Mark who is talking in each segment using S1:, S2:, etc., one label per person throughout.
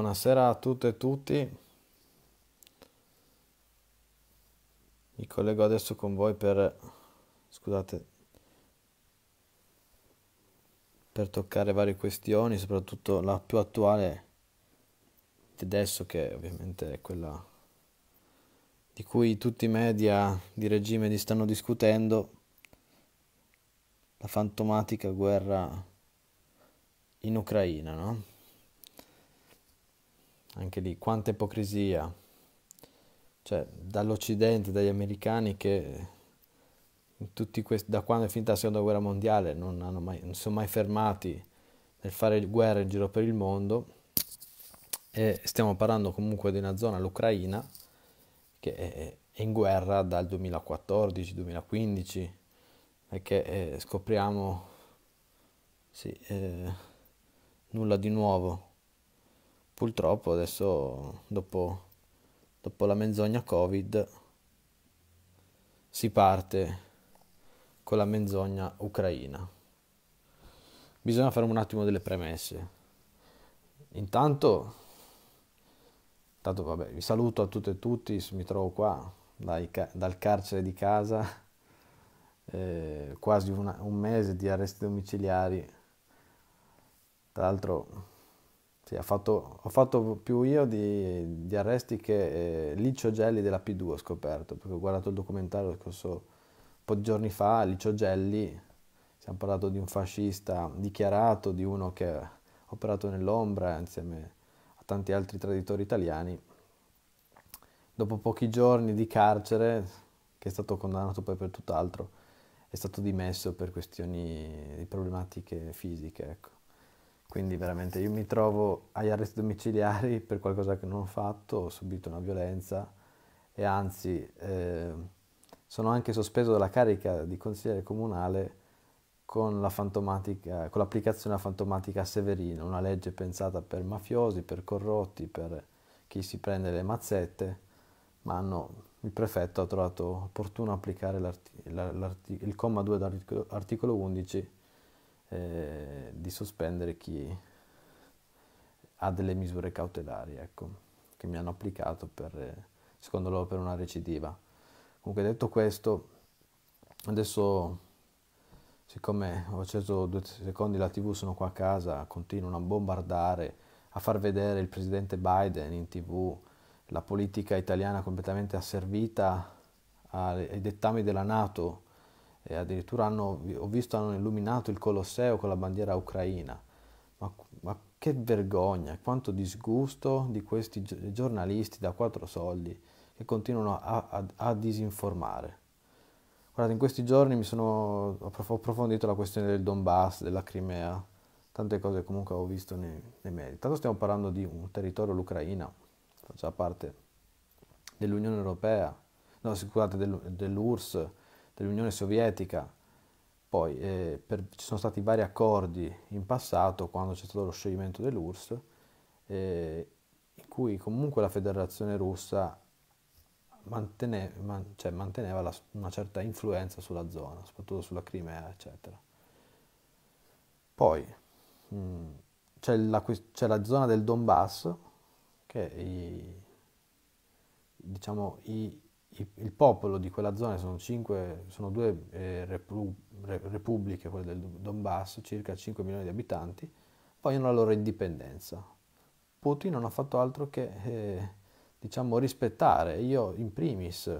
S1: Buonasera a tutte e tutti. Mi collego adesso con voi per scusate per toccare varie questioni, soprattutto la più attuale di adesso che ovviamente è quella di cui tutti i media di regime stanno discutendo la fantomatica guerra in Ucraina, no? anche lì quanta ipocrisia, cioè dall'Occidente, dagli americani che questi, da quando è finita la seconda guerra mondiale non, mai, non, sono mai fermati nel fare guerra in giro per il mondo e stiamo parlando comunque di una zona, l'Ucraina, che è, in guerra dal 2014-2015 e che eh, scopriamo sì, eh, nulla di nuovo purtroppo adesso dopo, dopo la menzogna Covid si parte con la menzogna ucraina. Bisogna fare un attimo delle premesse. Intanto, intanto vabbè, vi saluto a tutte e tutti, mi trovo qua dai, dal carcere di casa, eh, quasi una, un mese di arresti domiciliari. Tra l'altro sì, ha fatto, ho fatto più io di, di arresti che eh, Licio Gelli della P2 ho scoperto, perché ho guardato il documentario scorso un po' di giorni fa, Licio Gelli, stiamo parlato di un fascista dichiarato, di uno che ha operato nell'ombra insieme a tanti altri traditori italiani. Dopo pochi giorni di carcere, che è stato condannato poi per tutt'altro, è stato dimesso per questioni di problematiche fisiche, ecco. Quindi veramente io mi trovo agli arresti domiciliari per qualcosa che non ho fatto, ho subito una violenza e anzi eh, sono anche sospeso dalla carica di consigliere comunale con, la con l'applicazione alla fantomatica Severino, una legge pensata per mafiosi, per corrotti, per chi si prende le mazzette, ma hanno il prefetto ha trovato opportuno applicare l'artic- l'artic- il comma 2 dell'articolo 11 eh, di sospendere chi ha delle misure cautelari, ecco, che mi hanno applicato per, eh, secondo loro per una recidiva. Comunque detto questo, adesso siccome ho acceso due secondi la tv, sono qua a casa, continuano a bombardare, a far vedere il presidente Biden in tv, la politica italiana completamente asservita ai dettami della Nato, e addirittura hanno, ho visto hanno illuminato il Colosseo con la bandiera ucraina. Ma, ma che vergogna, quanto disgusto di questi giornalisti da quattro soldi che continuano a, a, a disinformare. Guardate, in questi giorni mi sono approfondito la questione del Donbass, della Crimea, tante cose comunque ho visto nei, nei media. Tanto stiamo parlando di un territorio, l'Ucraina, fa già parte dell'Unione Europea, no scusate, dell'URSS, dell'Unione Sovietica, poi eh, per, ci sono stati vari accordi in passato, quando c'è stato lo scioglimento dell'URSS, eh, in cui comunque la federazione russa mantene, man, cioè, manteneva la, una certa influenza sulla zona, soprattutto sulla Crimea, eccetera. Poi mh, mm, c'è, la, c'è, la, zona del Donbass, che i, diciamo, i il popolo di quella zona, sono, cinque, sono due eh, repru, re, repubbliche, quelle del Donbass, circa 5 milioni di abitanti, vogliono la loro indipendenza. Putin non ha fatto altro che eh, diciamo, rispettare, io in primis,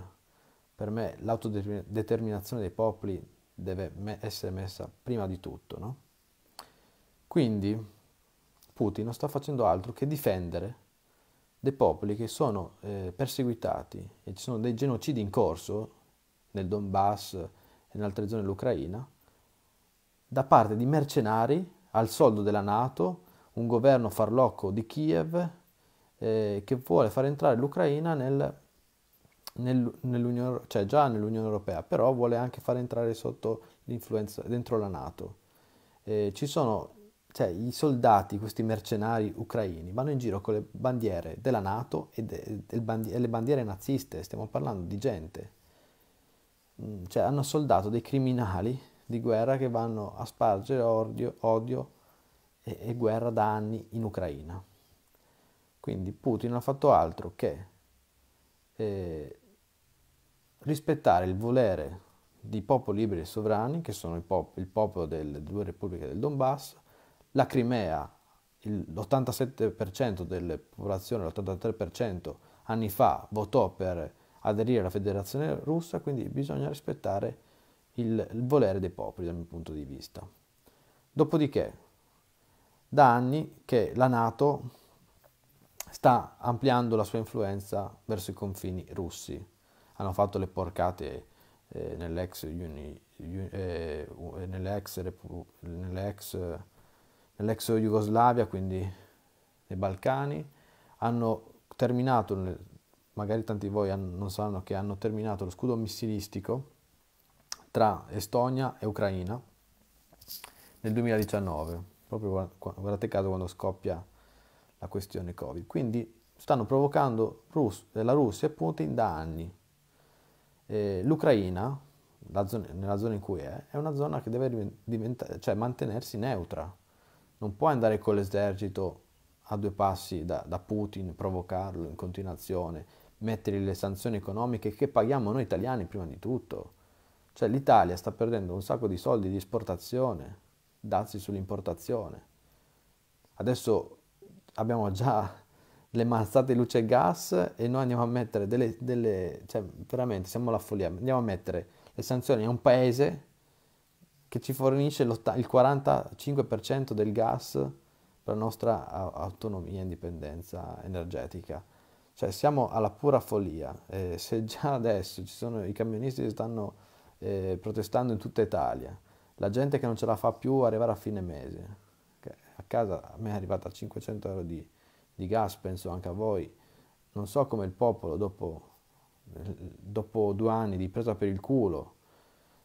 S1: per me l'autodeterminazione dei popoli deve me essere messa prima di tutto. No? Quindi Putin non sta facendo altro che difendere dei popoli che sono eh, perseguitati e ci sono dei genocidi in corso nel Donbass e in altre zone dell'Ucraina da parte di mercenari al soldo della Nato, un governo farlocco di Kiev eh, che vuole far entrare l'Ucraina nel, nel, nell'Unione, cioè già nell'Unione Europea, però vuole anche far entrare sotto l'influenza, dentro la Nato. Eh, ci sono cioè, i soldati, questi mercenari ucraini, vanno in giro con le bandiere della Nato e, de, de, bandi, e le bandiere naziste, stiamo parlando di gente. Mm, cioè, hanno soldato dei criminali di guerra che vanno a spargere odio, odio e, e guerra da anni in Ucraina. Quindi Putin ha fatto altro che eh, rispettare il volere di popoli liberi e sovrani, che sono pop- il popolo delle due repubbliche del Donbass, la Crimea, l'87% delle popolazioni, l'83% anni fa votò per aderire alla federazione russa, quindi bisogna rispettare il, il volere dei popoli dal mio punto di vista. Dopodiché, da anni che la Nato sta ampliando la sua influenza verso i confini russi. Hanno fatto le porcate eh, nell'ex, uni, eh, eh nell'ex, repu, nell'ex nell'ex Jugoslavia, quindi nei Balcani, hanno terminato, magari tanti di voi non sanno che hanno terminato lo scudo missilistico tra Estonia e Ucraina nel 2019, proprio guardate caso quando scoppia la questione Covid. Quindi stanno provocando Rus la Russia e Putin da anni. Eh, L'Ucraina, nella zona in cui è, è una zona che deve cioè, mantenersi neutra non può andare con l'esercito a due passi da, da, Putin, provocarlo in continuazione, mettere le sanzioni economiche che paghiamo noi italiani prima di tutto. Cioè l'Italia sta perdendo un sacco di soldi di esportazione, dazi sull'importazione. Adesso abbiamo già le mazzate luce e gas e noi andiamo a mettere delle, delle cioè veramente siamo la follia, andiamo a mettere le sanzioni a un paese che ci fornisce il 45% del gas per la nostra autonomia e indipendenza energetica. Cioè siamo alla pura follia. Eh, se già adesso ci sono i camionisti che stanno eh, protestando in tutta Italia, la gente che non ce la fa più arrivare a fine mese, a casa a me è arrivata 500 euro di, di gas, penso anche a voi, non so come il popolo dopo, dopo due anni di presa per il culo,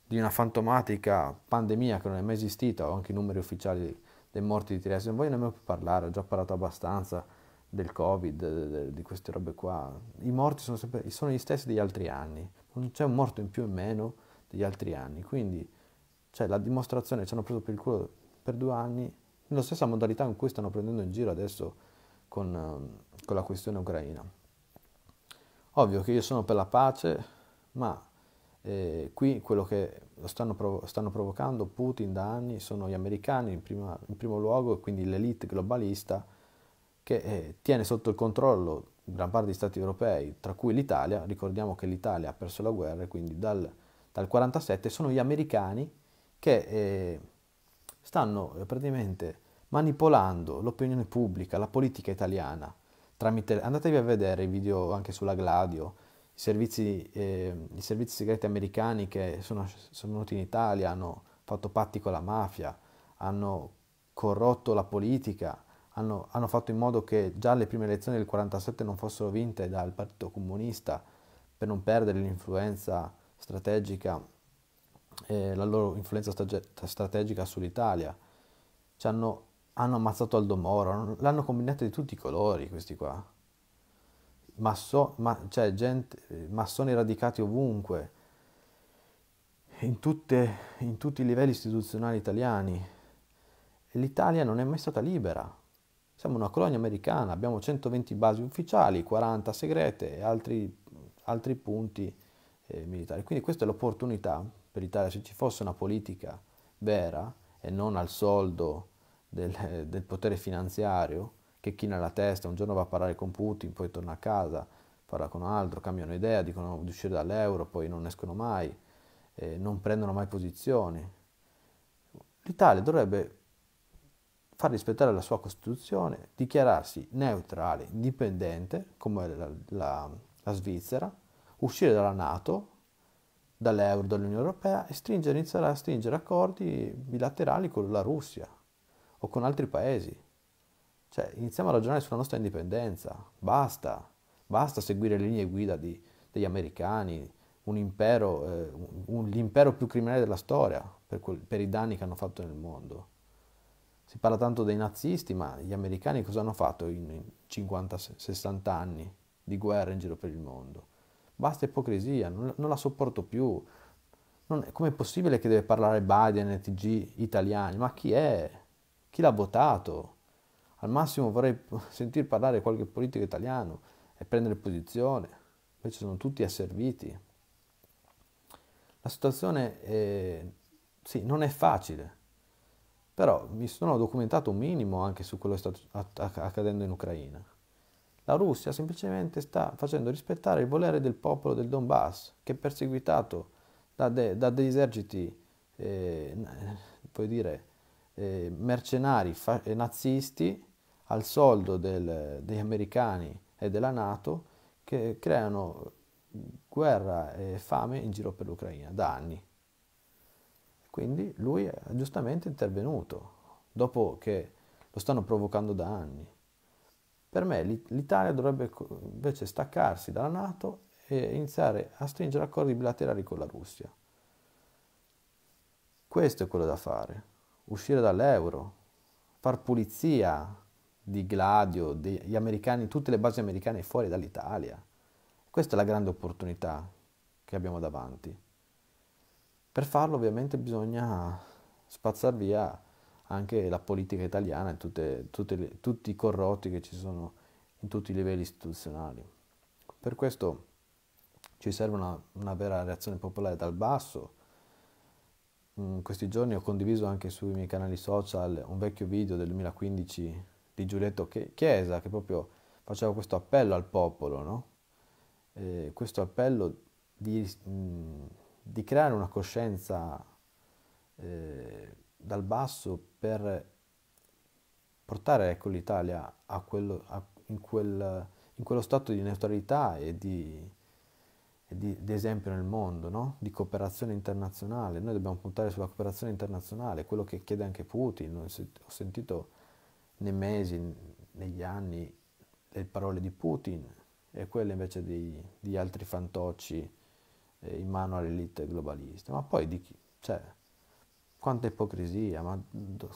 S1: di una fantomatica pandemia che non è mai esistita, ho anche i numeri ufficiali dei morti di Trieste, non voglio nemmeno più parlare, ho già parlato abbastanza del Covid, di queste robe qua. I morti sono, sempre, sono gli stessi degli altri anni, non c'è un morto in più in meno degli altri anni, quindi cioè, la dimostrazione ci hanno preso per il culo per due anni, nella stessa modalità in cui stanno prendendo in giro adesso con, ehm, con la questione ucraina. Ovvio che io sono per la pace, ma eh, qui quello che lo stanno, provo- stanno, provocando Putin da anni sono gli americani in, prima, in primo luogo, quindi l'elite globalista che eh, tiene sotto il controllo gran parte degli stati europei, tra cui l'Italia. Ricordiamo che l'Italia ha perso la guerra quindi dal 1947 sono gli americani che eh, stanno eh, praticamente manipolando l'opinione pubblica, la politica italiana. Tramite, andatevi a vedere i video anche sulla Gladio, servizi, eh, i servizi segreti americani che sono, sono venuti in Italia hanno fatto patti con la mafia, hanno corrotto la politica, hanno, hanno, fatto in modo che già le prime elezioni del 47 non fossero vinte dal Partito Comunista per non perdere l'influenza strategica, eh, la loro influenza strategica sull'Italia. Ci hanno, hanno ammazzato Aldo Moro, l'hanno combinato di tutti i colori questi qua masso, ma, cioè gente, massoni radicati ovunque, in, tutte, in tutti i livelli istituzionali italiani. L'Italia non è mai stata libera. Siamo una colonia americana, abbiamo 120 basi ufficiali, 40 segrete e altri, altri punti eh, militari. Quindi questa è l'opportunità per l'Italia, se ci fosse una politica vera e non al soldo del, del potere finanziario, che china la testa, un giorno va a parlare con Putin, poi torna a casa, parla con un altro, cambiano idea, dicono di uscire dall'euro, poi non escono mai, eh, non prendono mai posizioni. L'Italia dovrebbe far rispettare la sua Costituzione, dichiararsi neutrale, indipendente, come la, la, la Svizzera, uscire dalla Nato, dall'euro, dall'Unione Europea e stringere, iniziare a stringere accordi bilaterali con la Russia o con altri paesi. Cioè, iniziamo a ragionare sulla nostra indipendenza, basta, basta seguire le linee guida di, degli americani, un impero, eh, un, l'impero più criminale della storia per, quel, per i danni che hanno fatto nel mondo. Si parla tanto dei nazisti, ma gli americani cosa hanno fatto in 50-60 anni di guerra in giro per il mondo? Basta ipocrisia, non, non la sopporto più. Come è possibile che deve parlare Biden e TG italiani? Ma chi è? Chi l'ha votato? Al massimo vorrei sentir parlare qualche politico italiano e prendere posizione, invece sono tutti asserviti. La situazione è, sì, non è facile, però mi sono documentato un minimo anche su quello che sta accadendo in Ucraina. La Russia semplicemente sta facendo rispettare il volere del popolo del Donbass, che è perseguitato da, de, da degli eserciti, eh, eh dire, eh, mercenari fa- nazisti al soldo del, degli americani e della Nato che creano guerra e fame in giro per l'Ucraina da anni. Quindi lui è giustamente intervenuto, dopo che lo stanno provocando da anni. Per me l'Italia dovrebbe invece staccarsi dalla Nato e iniziare a stringere accordi bilaterali con la Russia. Questo è quello da fare, uscire dall'euro, far pulizia di Gladio, degli americani, tutte le basi americane fuori dall'Italia. Questa è la grande opportunità che abbiamo davanti. Per farlo ovviamente bisogna spazzare via anche la politica italiana e tutte, tutte le, tutti i corrotti che ci sono in tutti i livelli istituzionali. Per questo ci serve una, una vera reazione popolare dal basso. In questi giorni ho condiviso anche sui miei canali social un vecchio video del 2015 di Giulietto Chiesa, che proprio faceva questo appello al popolo, no? eh, questo appello di, di, creare una coscienza eh, dal basso per portare ecco, l'Italia a quello, a, in, quel, in, quello stato di neutralità e di, e di, di esempio nel mondo, no? di cooperazione internazionale. Noi dobbiamo puntare sulla cooperazione internazionale, quello che chiede anche Putin. Ho sentito nei mesi, negli anni, le parole di Putin e quelle invece di, di altri fantocci eh, in mano all'elite globalista. Ma poi di chi? Cioè, quanta ipocrisia, ma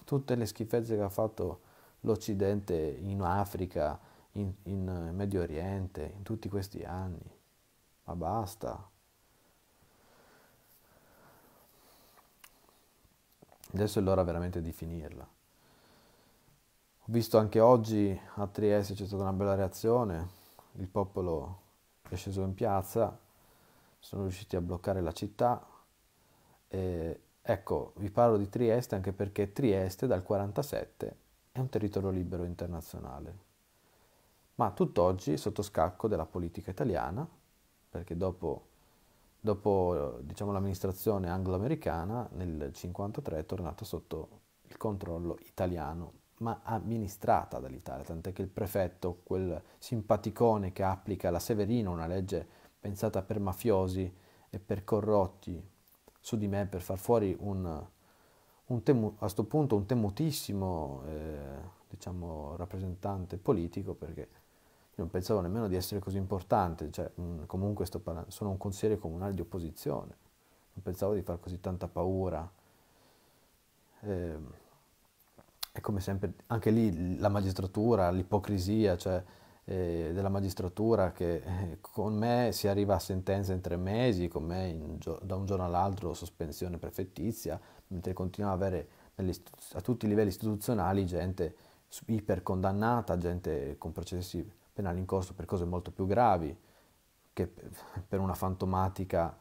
S1: tutte le schifezze che ha fatto l'Occidente in Africa, in, in Medio Oriente, in tutti questi anni. Ma basta. Adesso è l'ora veramente di finirla visto anche oggi a Trieste c'è stata una bella reazione, il popolo è sceso in piazza, sono riusciti a bloccare la città. E, ecco, vi parlo di Trieste anche perché Trieste dal 1947 è un territorio libero internazionale, ma tutt'oggi è sotto scacco della politica italiana, perché dopo, dopo diciamo, l'amministrazione anglo-americana nel 1953 è tornato sotto il controllo italiano ma amministrata dall'Italia, tant'è che il prefetto, quel simpaticone che applica la Severino, una legge pensata per mafiosi e per corrotti su di me per far fuori un, un temu- a questo punto un temutissimo eh, diciamo, rappresentante politico perché io non pensavo nemmeno di essere così importante, cioè, mh, mm, comunque parlando, sono un consigliere comunale di opposizione, non pensavo di far così tanta paura. Eh, e come sempre anche lì la magistratura, l'ipocrisia cioè, eh, della magistratura che eh, con me si arriva a sentenza in tre mesi, con me gio- da un giorno all'altro sospensione prefettizia, mentre continuiamo ad avere a tutti i livelli istituzionali gente ipercondannata, gente con processi penali in corso per cose molto più gravi che per una fantomatica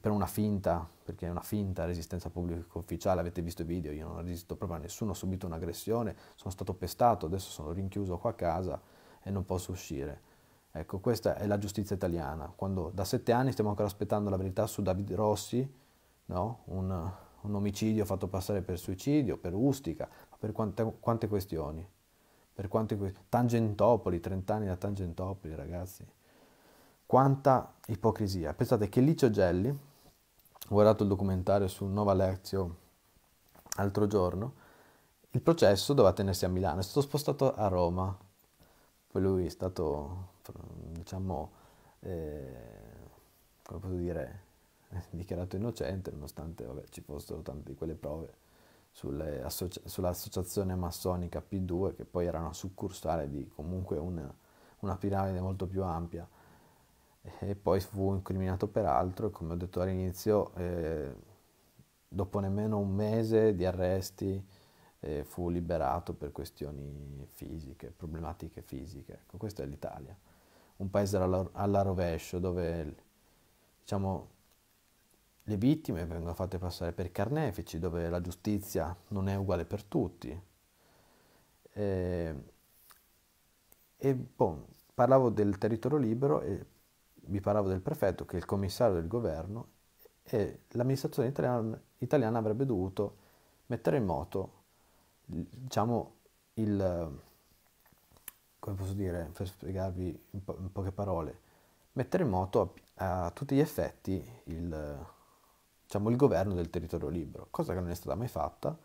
S1: per una finta, perché è una finta resistenza pubblica ufficiale, avete visto i video, io non resisto proprio a nessuno, ho subito un'aggressione, sono stato pestato, adesso sono rinchiuso qua a casa e non posso uscire. Ecco, questa è la giustizia italiana, quando da sette anni stiamo ancora aspettando la verità su David Rossi, no? un, un, omicidio fatto passare per suicidio, per ustica, per quante, quante questioni, per quante, Tangentopoli, 30 anni da Tangentopoli ragazzi. Quanta ipocrisia. Pensate che Licio Gelli, ho guardato il documentario su Nova Lectio l'altro giorno, il processo doveva tenersi a Milano, è stato spostato a Roma, poi lui è stato, diciamo, eh, come posso dire, dichiarato innocente, nonostante vabbè, ci fossero tante di quelle prove associ- sull'associazione massonica P2, che poi era una succursale di comunque una, una piramide molto più ampia e poi fu incriminato per altro e come ho detto all'inizio, eh, dopo nemmeno un mese di arresti eh, fu liberato per questioni fisiche, problematiche fisiche. Ecco, questa è l'Italia, un paese alla, alla rovescio dove diciamo, le vittime vengono fatte passare per carnefici, dove la giustizia non è uguale per tutti. E, eh, e boh, parlavo del territorio libero e vi parlavo del prefetto che è il commissario del governo e l'amministrazione italiana, italiana avrebbe dovuto mettere in moto diciamo il come posso dire per spiegarvi in, po- in poche parole mettere in moto a, a tutti gli effetti il, diciamo, il governo del territorio libero cosa che non è stata mai fatta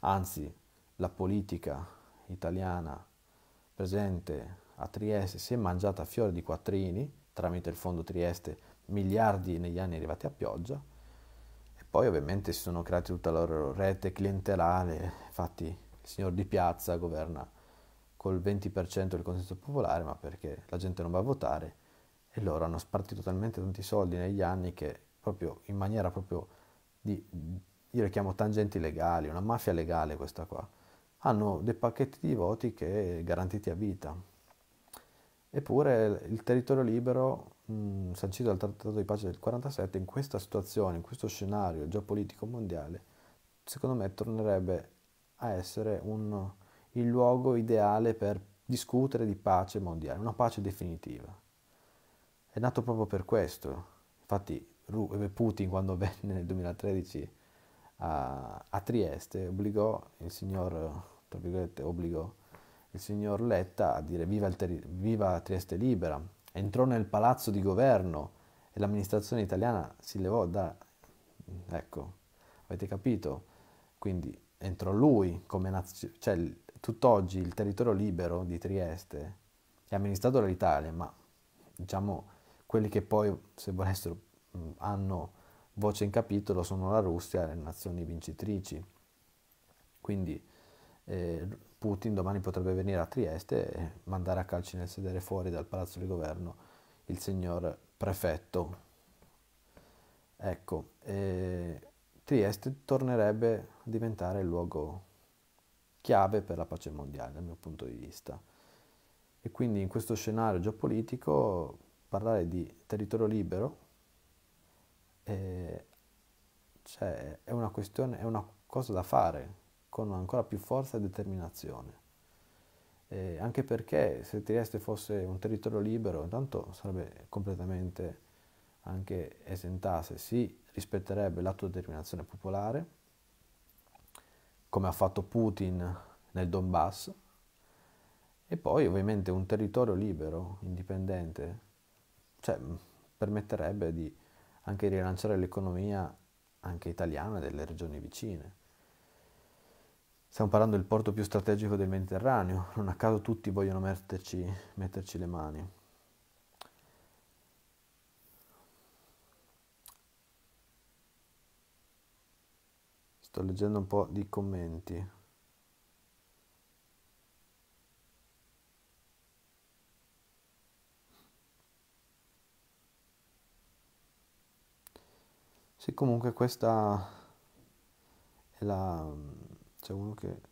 S1: anzi la politica italiana presente a Trieste si è mangiata a fiore di quattrini tramite il fondo Trieste miliardi negli anni arrivati a pioggia e poi ovviamente si sono creati tutta la loro rete clientelare, infatti il signor Di Piazza governa col 20% del consenso popolare, ma perché la gente non va a votare e loro hanno spartito talmente tanti soldi negli anni che proprio in maniera proprio di, io le chiamo tangenti legali, una mafia legale questa qua, hanno dei pacchetti di voti che garantiti a vita. Eppure il territorio libero, mh, sancito dal Trattato di pace del 1947, in questa situazione, in questo scenario geopolitico mondiale, secondo me tornerebbe a essere un, il luogo ideale per discutere di pace mondiale, una pace definitiva. È nato proprio per questo. Infatti Putin quando venne nel 2013 a, a Trieste obbligò il signor, tra virgolette, obbligò il signor Letta a dire viva, Teri- viva Trieste libera, entrò nel palazzo di governo e l'amministrazione italiana si levò da... ecco, avete capito? Quindi entrò lui come nazione, cioè tutt'oggi il territorio libero di Trieste è amministrato dall'Italia, ma diciamo quelli che poi, se volessero, hanno voce in capitolo sono la Russia e le nazioni vincitrici. Quindi eh, Putin domani potrebbe venire a Trieste e mandare a calci nel sedere fuori dal palazzo di governo il signor prefetto. Ecco, Trieste tornerebbe a diventare il luogo chiave per la pace mondiale dal mio punto di vista. E quindi in questo scenario geopolitico parlare di territorio libero eh, cioè, è una questione, è una cosa da fare, con ancora più forza e determinazione. Eh, anche perché se Trieste fosse un territorio libero, intanto sarebbe completamente anche esentasse, si rispetterebbe l'autodeterminazione popolare, come ha fatto Putin nel Donbass, e poi ovviamente un territorio libero, indipendente, cioè, permetterebbe di anche rilanciare l'economia anche italiana delle regioni vicine. Stiamo parlando del porto più strategico del Mediterraneo, non a caso tutti vogliono metterci, metterci le mani. Sto leggendo un po' di commenti. Sì, comunque questa è la c'è uno che...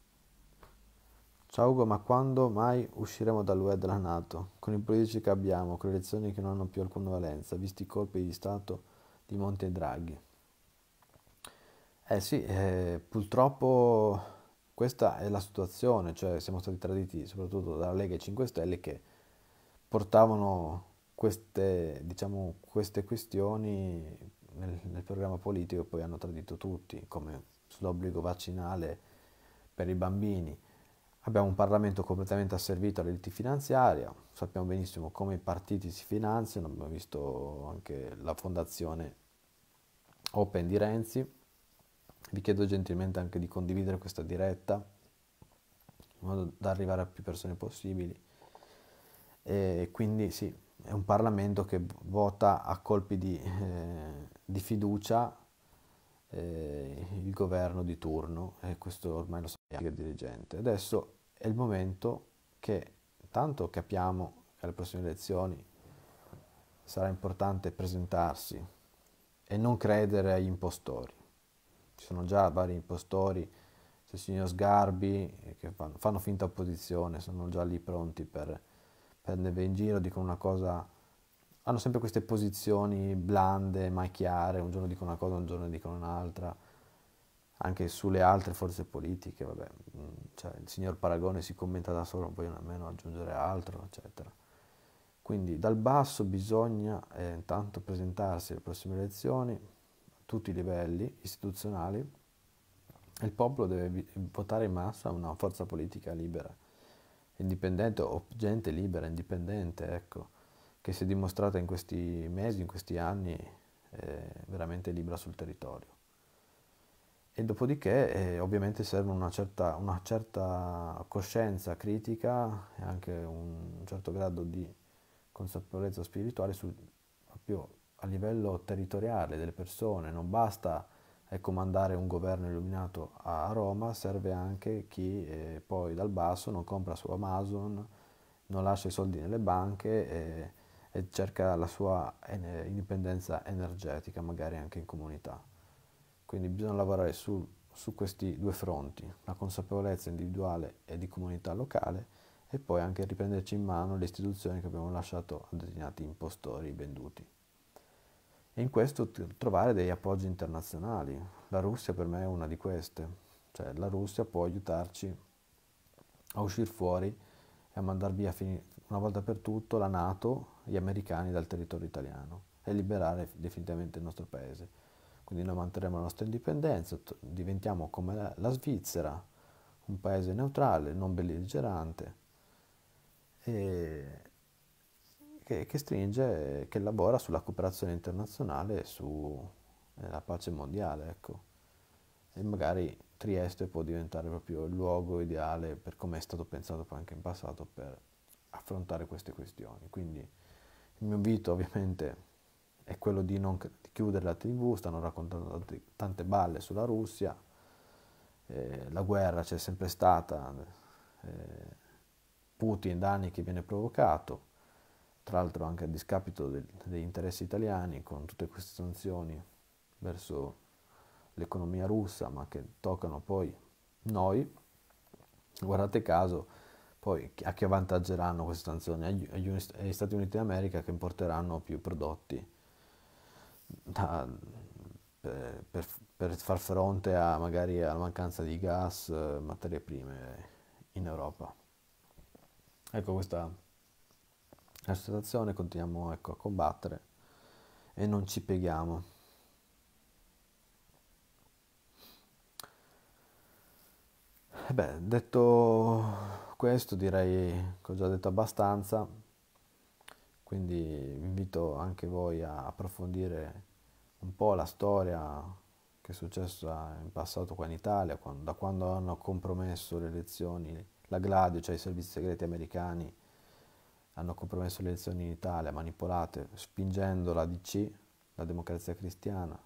S1: Ciao Ugo, ma quando mai usciremo dall'UE della Nato? Con i politici che abbiamo, con le elezioni che non hanno più alcuna valenza, visti i colpi di Stato di Monte e Draghi. Eh sì, eh, purtroppo questa è la situazione, cioè siamo stati traditi soprattutto dalla Lega e 5 Stelle che portavano queste, diciamo, queste questioni nel, nel, programma politico e poi hanno tradito tutti, come sull'obbligo vaccinale per i bambini abbiamo un Parlamento completamente asservito all'elite finanziaria, sappiamo benissimo come i partiti si finanziano, abbiamo visto anche la fondazione Open di Renzi, vi chiedo gentilmente anche di condividere questa diretta in modo da arrivare a più persone possibili e quindi sì, è un Parlamento che vota a colpi di, eh, di fiducia eh, il governo di turno e questo ormai lo sappiamo e anche il dirigente. Adesso è il momento che tanto capiamo che alle prossime elezioni sarà importante presentarsi e non credere agli impostori. Ci sono già vari impostori, c'è il signor Sgarbi che fanno, fanno, finta opposizione, sono già lì pronti per prendere in giro, dicono una cosa, hanno sempre queste posizioni blande, mai chiare, un giorno dicono una cosa, un giorno dicono un'altra anche sulle altre forze politiche, vabbè, mm, cioè, il signor Paragone si commenta da solo, non voglio nemmeno aggiungere altro, eccetera. Quindi dal basso bisogna eh, intanto presentarsi alle prossime elezioni, a tutti i livelli istituzionali, il popolo deve votare in massa una forza politica libera, indipendente o gente libera, indipendente, ecco, che si è dimostrata in questi mesi, in questi anni, eh, veramente libera sul territorio e dopodiché eh, ovviamente serve una certa, una certa coscienza critica e anche un certo grado di consapevolezza spirituale sul, proprio a livello territoriale delle persone, non basta ecco, eh, mandare un governo illuminato a Roma, serve anche chi eh, poi dal basso non compra su Amazon, non lascia i soldi nelle banche e, eh, e cerca la sua eh, indipendenza energetica magari anche in comunità. Quindi bisogna lavorare su, su questi due fronti, la consapevolezza individuale e di comunità locale e poi anche riprenderci in mano le istituzioni che abbiamo lasciato a determinati impostori venduti. E in questo trovare degli appoggi internazionali. La Russia per me è una di queste. Cioè la Russia può aiutarci a uscire fuori e a mandare via una volta per tutto la Nato, gli americani dal territorio italiano e liberare definitivamente il nostro paese quindi noi manterremo la nostra indipendenza, diventiamo come la, Svizzera, un paese neutrale, non belligerante, e che, che, stringe, che lavora sulla cooperazione internazionale e sulla pace mondiale. Ecco. E magari Trieste può diventare proprio il luogo ideale per come è stato pensato poi anche in passato per affrontare queste questioni. Quindi il mio invito ovviamente è quello di non chiudere la tv, stanno raccontando tante balle sulla Russia, eh, la guerra c'è sempre stata, eh, Putin da anni che viene provocato, tra l'altro anche a discapito del, degli interessi italiani con tutte queste sanzioni verso l'economia russa, ma che toccano poi noi, guardate caso, poi a che avvantaggeranno queste sanzioni? agli, agli Stati Uniti d'America che importeranno più prodotti da, per, per, per, far fronte a, magari alla mancanza di gas, eh, materie prime in Europa. Ecco questa è la situazione, continuiamo ecco, a combattere e non ci pieghiamo. Eh beh, detto questo direi che ho già detto abbastanza quindi vi invito anche voi a approfondire un po' la storia che è successa in passato qua in Italia, quando, da quando hanno compromesso le elezioni, la Gladio, cioè i servizi segreti americani, hanno compromesso le elezioni in Italia, manipolate, spingendo la DC, la democrazia cristiana,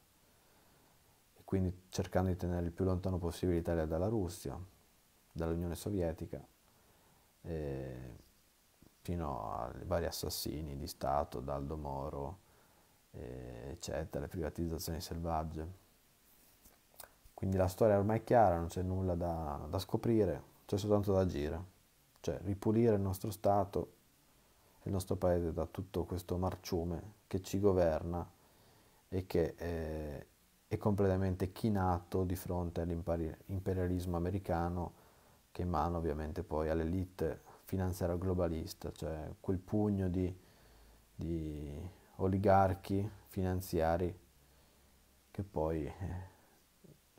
S1: e quindi cercando di tenere il più lontano possibile l'Italia dalla Russia, dall'Unione Sovietica. E fino ai vari assassini di Stato, Daldo Moro, eh, eccetera, le privatizzazioni selvagge. Quindi la storia è ormai chiara, non c'è nulla da, da scoprire, c'è soltanto da agire, cioè ripulire il nostro Stato e il nostro paese da tutto questo marciume che ci governa e che è, è completamente chinato di fronte all'imperialismo americano che in mano ovviamente poi all'elite finanziario globalista, cioè quel pugno di, di oligarchi finanziari che poi eh,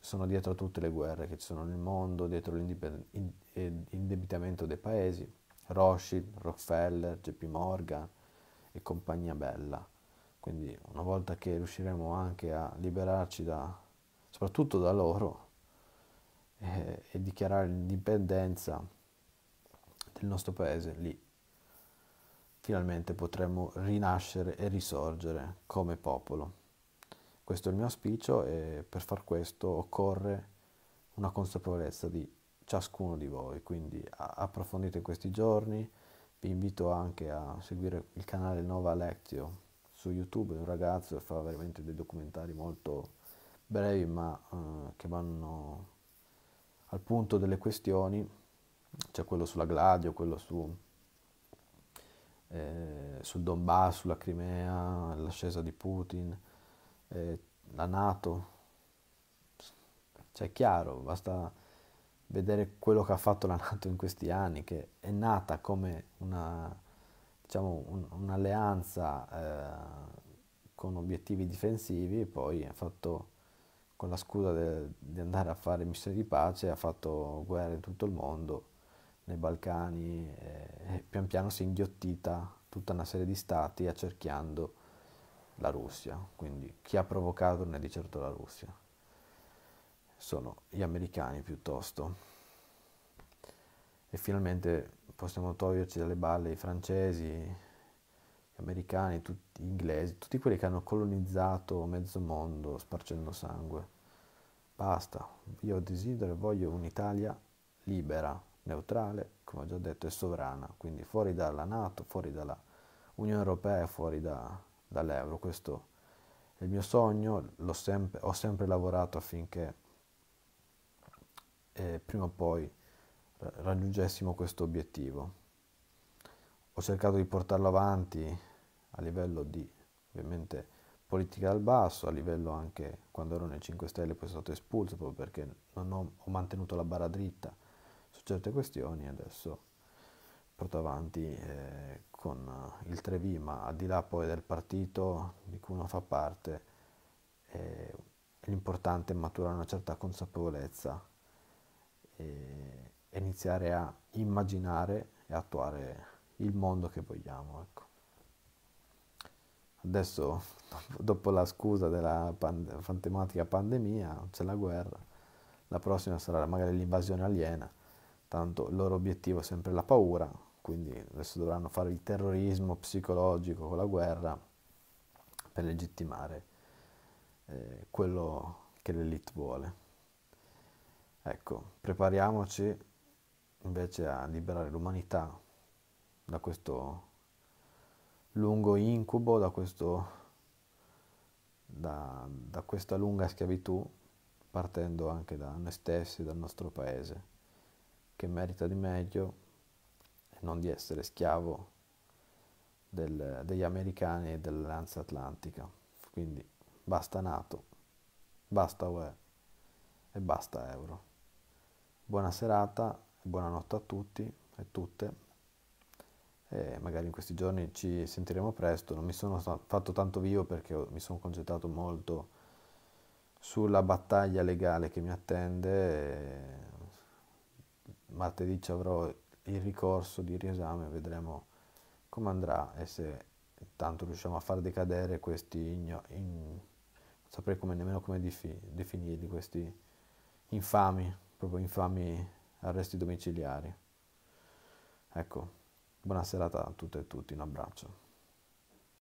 S1: sono dietro a tutte le guerre che ci sono nel mondo, dietro l'indebitamento dei paesi, Rothschild, Rockefeller, JP Morgan e compagnia bella. Quindi una volta che riusciremo anche a liberarci da, soprattutto da loro eh, e dichiarare l'indipendenza del nostro paese lì. Finalmente potremo rinascere e risorgere come popolo. Questo è il mio auspicio e per far questo occorre una consapevolezza di ciascuno di voi, quindi approfondite questi giorni, vi invito anche a seguire il canale Nova Lectio su YouTube, è un ragazzo che fa veramente dei documentari molto brevi ma eh, che vanno al punto delle questioni c'è quello sulla Gladio, quello su, eh, su Donbass, sulla Crimea, l'ascesa di Putin, eh, la Nato. Cioè è chiaro, basta vedere quello che ha fatto la Nato in questi anni, che è nata come una, diciamo, un, un'alleanza eh, con obiettivi difensivi e poi ha fatto con la scusa di andare a fare missioni di pace, ha fatto guerre in tutto il mondo nei Balcani eh, e pian piano si è inghiottita tutta una serie di stati accerchiando la Russia, quindi chi ha provocato non è di certo la Russia, sono gli americani piuttosto. E finalmente possiamo toglierci dalle balle i francesi, gli americani, tutti, gli inglesi, tutti quelli che hanno colonizzato mezzo mondo sparcendo sangue. Basta, io desidero e voglio un'Italia libera, neutrale, come ho già detto, e sovrana, quindi fuori dalla Nato, fuori dalla Unione Europea e fuori da, dall'euro. Questo è il mio sogno, sempre, ho sempre lavorato affinché eh, prima o poi raggiungessimo questo obiettivo. Ho cercato di portarlo avanti a livello di, ovviamente, politica dal basso, a livello anche quando ero nel 5 Stelle poi sono stato espulso proprio perché non ho, ho mantenuto la barra dritta certe questioni adesso porto avanti eh, con eh, il 3 Trevi, ma al di là poi del partito di cui uno fa parte, eh, l'importante è maturare una certa consapevolezza e iniziare a immaginare e attuare il mondo che vogliamo. Ecco. Adesso, dopo la scusa della pand- fantematica pandemia, c'è la guerra, la prossima sarà magari l'invasione aliena tanto il loro obiettivo è sempre la paura, quindi adesso dovranno fare il terrorismo psicologico con la guerra per legittimare eh, quello che l'elite vuole. Ecco, prepariamoci invece a liberare l'umanità da questo lungo incubo, da, questo, da, da questa lunga schiavitù, partendo anche da noi stessi, dal nostro paese che merita di meglio e non di essere schiavo del, degli americani e dell'alleanza atlantica. Quindi basta Nato, basta UE e basta Euro. Buona serata, buonanotte a tutti e tutte. E magari in questi giorni ci sentiremo presto. Non mi sono fatto tanto vivo perché mi sono concentrato molto sulla battaglia legale che mi attende martedì ci avrò il ricorso di riesame, vedremo come andrà e se tanto riusciamo a far decadere questi, igno- in, non saprei come, nemmeno come difi- definirli, questi infami, proprio infami arresti domiciliari. Ecco, buona serata a tutte e tutti, un abbraccio.